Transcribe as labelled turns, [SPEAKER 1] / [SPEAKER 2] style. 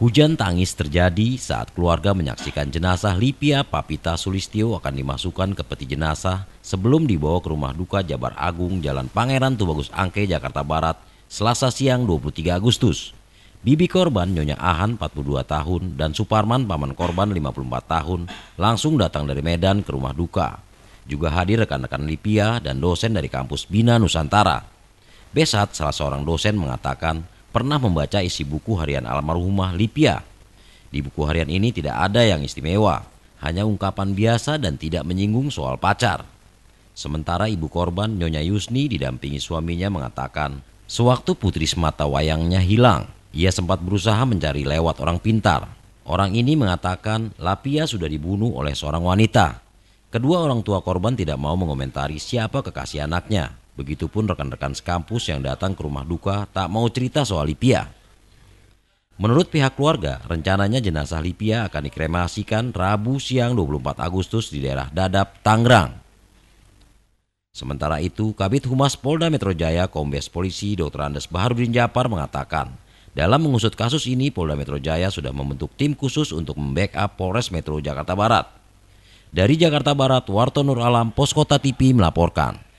[SPEAKER 1] Hujan tangis terjadi saat keluarga menyaksikan jenazah Lipia Papita Sulistio akan dimasukkan ke peti jenazah sebelum dibawa ke rumah duka Jabar Agung Jalan Pangeran Tubagus Angke, Jakarta Barat, Selasa siang 23 Agustus. Bibi korban Nyonya Ahan 42 tahun dan Suparman paman korban 54 tahun langsung datang dari Medan ke rumah duka. Juga hadir rekan-rekan Lipia dan dosen dari kampus Bina Nusantara. Besat salah seorang dosen mengatakan pernah membaca isi buku harian almarhumah Lipia. Di buku harian ini tidak ada yang istimewa, hanya ungkapan biasa dan tidak menyinggung soal pacar. Sementara ibu korban Nyonya Yusni didampingi suaminya mengatakan, sewaktu putri semata wayangnya hilang, ia sempat berusaha mencari lewat orang pintar. Orang ini mengatakan Lapia sudah dibunuh oleh seorang wanita. Kedua orang tua korban tidak mau mengomentari siapa kekasih anaknya, Begitupun rekan-rekan sekampus yang datang ke rumah duka tak mau cerita soal Lipia. Menurut pihak keluarga, rencananya jenazah Lipia akan dikremasikan Rabu siang 24 Agustus di daerah Dadap, Tangerang. Sementara itu, Kabit Humas Polda Metro Jaya Kombes Polisi Dr. Andes Baharudin Japar mengatakan, dalam mengusut kasus ini Polda Metro Jaya sudah membentuk tim khusus untuk membackup Polres Metro Jakarta Barat. Dari Jakarta Barat, Warto Nur Alam, Poskota TV melaporkan.